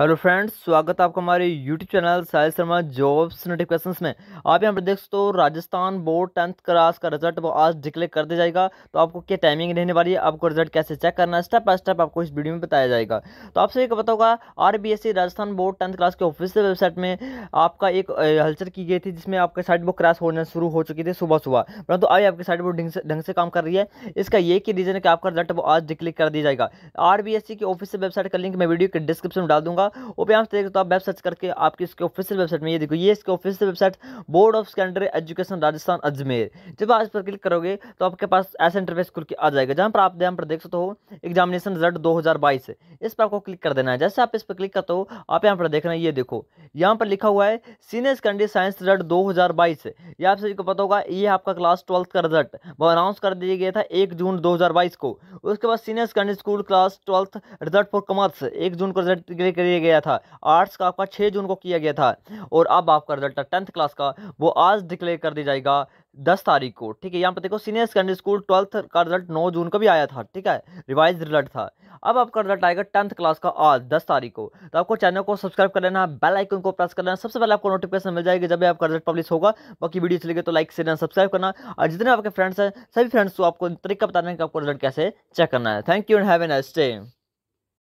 hello friends स्वागत है आपका हमारे YouTube channel Sahil Sharma jobs notification में आप यहाँ पर देख सकते हो राजस्थान बोर्ड टेंथ क्लास का रिजल्ट वो आज डिक्लेयर कर दिया जाएगा तो आपको क्या टाइमिंग रहने वाली है आपको रिजल्ट कैसे चेक करना है स्टेप बाय स्टेप आपको इस वीडियो में बताया जाएगा तो आपसे एक बताओगा R e Rajasthan board tenth class के ऑफिसियल वेबसाइट में आपका एक हलचल की गई थी जिसमें आपके साइड बुक क्रैश होने शुरू हो चुकी थी सुबह सुबह परंतु अभी आपकी साइड बुक ढंग से काम कर रही है इसका ये की रीज़न है कि आपका रिजल्ट वो आज डिक्लेयर कर दिया जाएगा आर e के ऑफिसियल वेबसाइट का लिंक मैं वीडियो के डिस्क्रिप्शन में डाल दूँगा होगा वो भी आप देख सकते हो आप वेबसाइट करके आपकी इसके ऑफिशियल वेबसाइट में ये देखो ये इसके official website board of secondary education Rajasthan Ajmer जब आप इस पर क्लिक करोगे तो आपके पास ऐसा इंटरफेस खुल के आ जाएगा जहाँ पर आप यहाँ पर देख सकते हो एग्जामिनेशन रिजल्ट दो इस पर आपको क्लिक कर देना है जैसे आप इस पर क्लिक करते हो आप यहाँ पर देखना ये देखो यहाँ पर लिखा हुआ है सीनियर सेकेंडरी साइंस रिजल्ट दो ये आप सभी को पता होगा ये आपका क्लास ट्वेल्थ का रिजल्ट वो अनाउंस कर दिया गया था एक जून 2022 को उसके बाद senior secondary school class twelfth result for commerce एक जून को रिजल्ट किया गया था आर्ट्स का आपका छः जून को किया गया था और अब आपका रिजल्ट टेंथ क्लास का वो आज डिक्लेयर कर दिया जाएगा दस तारीख को ठीक है यहाँ पर देखो सीनियर सेकेंडरी स्कूल ट्वेल्थ का रिजल्ट नौ जून को भी आया था ठीक है रिवाइज रिजल्ट था अब आपका रिजल्ट आएगा टेंथ क्लास का आज दस तारीख को तो आपको चैनल को सब्सक्राइब कर लेना बेल आइकन को प्रेस कर लेना सबसे पहले आपको नोटिफिकेशन मिल जाएगी जब भी आपका रिजल्ट पब्लिश होगा बाकी वीडियो चलेगी तो लाइक शेयर सब्सक्राइब करना और जितने आपके फ्रेंड्स हैं सभी फ्रेंड्स को आपको तरीका बताना है कि आपको रिजल्ट कैसे चेक करना है thank you and have a nice day